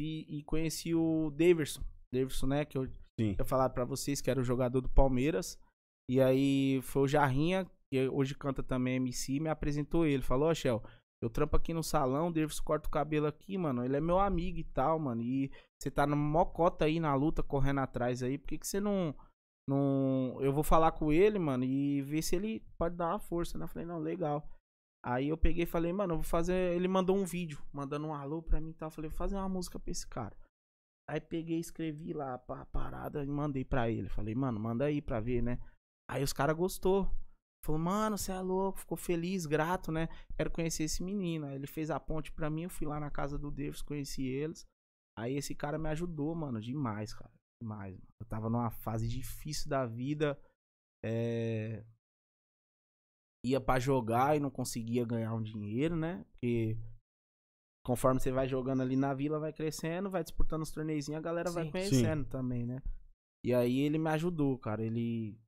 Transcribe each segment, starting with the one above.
e, e conheci o Daverson. Daverson, né? Que eu tinha falado pra vocês que era o jogador do Palmeiras. E aí foi o Jarrinha, que hoje canta também MC, me apresentou ele. Falou, ó, oh, Shell, eu trampo aqui no salão, o corta o cabelo aqui, mano. Ele é meu amigo e tal, mano. E você tá no mocota aí na luta, correndo atrás aí. Por que, que você não, não. Eu vou falar com ele, mano, e ver se ele pode dar uma força, né? Eu falei, não, legal. Aí eu peguei e falei, mano, eu vou fazer. Ele mandou um vídeo, mandando um alô pra mim e tal. Eu falei, vou fazer uma música pra esse cara. Aí peguei, escrevi lá a parada e mandei pra ele. Falei, mano, manda aí pra ver, né? Aí os caras gostou. Falou, mano, você é louco, ficou feliz, grato, né? Quero conhecer esse menino. Aí ele fez a ponte pra mim, eu fui lá na casa do Davis, conheci eles. Aí esse cara me ajudou, mano, demais, cara. Demais, mano. Eu tava numa fase difícil da vida. É, ia para jogar e não conseguia ganhar um dinheiro, né? Porque conforme você vai jogando ali na vila, vai crescendo, vai disputando os torneizinhos, a galera sim, vai conhecendo sim. também, né? E aí ele me ajudou, cara. Ele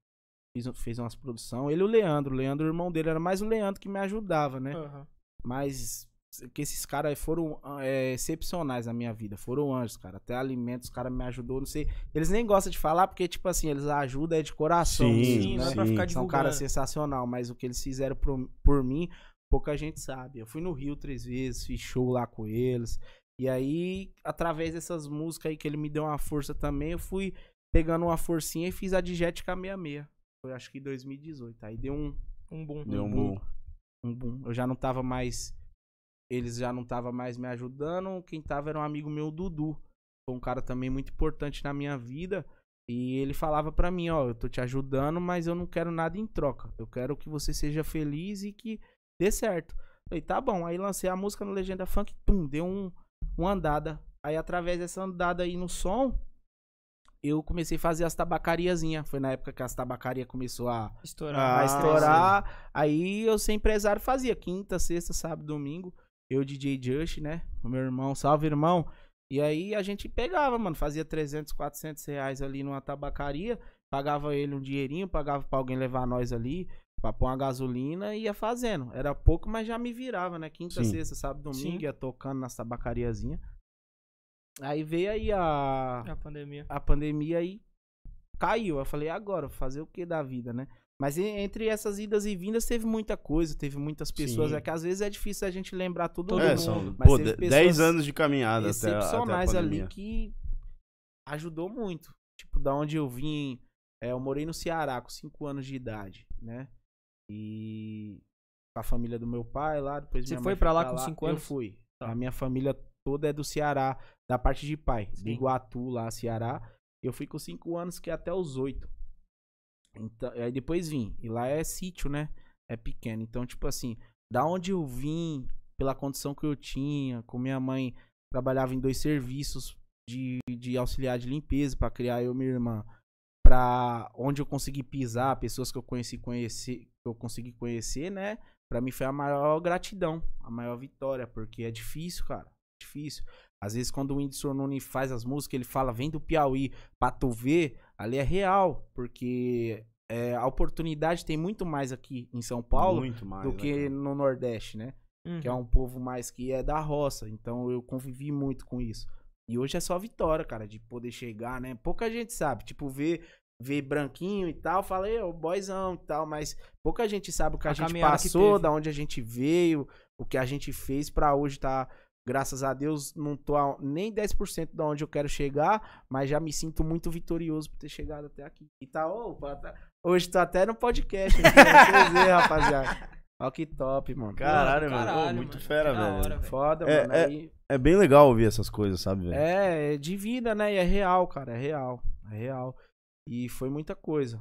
fez, fez umas produções. Ele e o Leandro. O Leandro, o irmão dele, era mais o Leandro que me ajudava, né? Uhum. Mas que esses caras foram ah, é, excepcionais na minha vida. Foram anjos, cara. Até alimentos, os caras me ajudou, não sei. Eles nem gostam de falar porque, tipo assim, eles ajudam é de coração. Sim, assim, sim, né? sim. É pra ficar São cara sensacional, mas o que eles fizeram por, por mim, pouca gente sabe. Eu fui no Rio três vezes, fiz show lá com eles. E aí, através dessas músicas aí que ele me deu uma força também, eu fui pegando uma forcinha e fiz a Digetica 66. Foi acho que 2018. Aí deu um, um boom. Deu um boom. Um boom. Eu já não tava mais eles já não estavam mais me ajudando. Quem tava era um amigo meu, Dudu. Foi um cara também muito importante na minha vida. E ele falava para mim, ó, eu tô te ajudando, mas eu não quero nada em troca. Eu quero que você seja feliz e que dê certo. Falei, tá bom. Aí lancei a música no Legenda Funk, pum, deu um, uma andada. Aí através dessa andada aí no som, eu comecei a fazer as tabacariazinhas. Foi na época que as tabacarias começou a estourar. A, a ah, estourar. Aí eu, sem empresário, fazia quinta, sexta, sábado, domingo eu, DJ Just, né? O meu irmão, salve irmão. E aí a gente pegava, mano, fazia 300, 400 reais ali numa tabacaria, pagava ele um dinheirinho, pagava pra alguém levar nós ali, pra pôr uma gasolina e ia fazendo. Era pouco, mas já me virava, né? Quinta, Sim. sexta, sábado, domingo, Sim. ia tocando nas tabacariazinha. Aí veio aí a. A pandemia. A pandemia aí caiu. Eu falei, agora, fazer o que da vida, né? Mas entre essas idas e vindas teve muita coisa, teve muitas pessoas. Sim. É que às vezes é difícil a gente lembrar todo é, mundo. São, mas pô, 10 anos de caminhada excepcionais até, a, ali que ajudou muito. Tipo, da onde eu vim, é, eu morei no Ceará com 5 anos de idade, né? E a família do meu pai lá, depois Você foi para lá com 5 anos? Eu fui. Tá. A minha família toda é do Ceará, da parte de pai, Sim. de Iguatu lá, Ceará. Eu fui com 5 anos que é até os 8. Então, aí depois vim. E lá é sítio, né? É pequeno. Então, tipo assim, da onde eu vim, pela condição que eu tinha, com minha mãe trabalhava em dois serviços de, de auxiliar de limpeza para criar eu e minha irmã. Pra onde eu consegui pisar, pessoas que eu conheci, conheci que eu consegui conhecer, né? Pra mim foi a maior gratidão, a maior vitória, porque é difícil, cara. Difícil. Às vezes, quando o Whindersson Nunes faz as músicas, ele fala, vem do Piauí pra tu ver, ali é real, porque é, a oportunidade tem muito mais aqui em São Paulo mais, do que né, no Nordeste, né? Uhum. Que é uhum. um povo mais que é da roça. Então eu convivi muito com isso. E hoje é só vitória, cara, de poder chegar, né? Pouca gente sabe. Tipo, ver ver branquinho e tal, falei, o boizão e tal, mas pouca gente sabe o que a, a gente passou, da onde a gente veio, o que a gente fez para hoje estar tá Graças a Deus, não tô a, nem 10% de onde eu quero chegar, mas já me sinto muito vitorioso por ter chegado até aqui. E tá, opa, tá, hoje tô até no podcast. dizer, né? rapaziada. Olha que top, mano. Caralho, mano. Caralho, Pô, muito mano. fera, velho. Hora, Foda, é, mano. É, Aí... é bem legal ouvir essas coisas, sabe, velho? É, é de vida, né? E é real, cara. É real. É real. E foi muita coisa.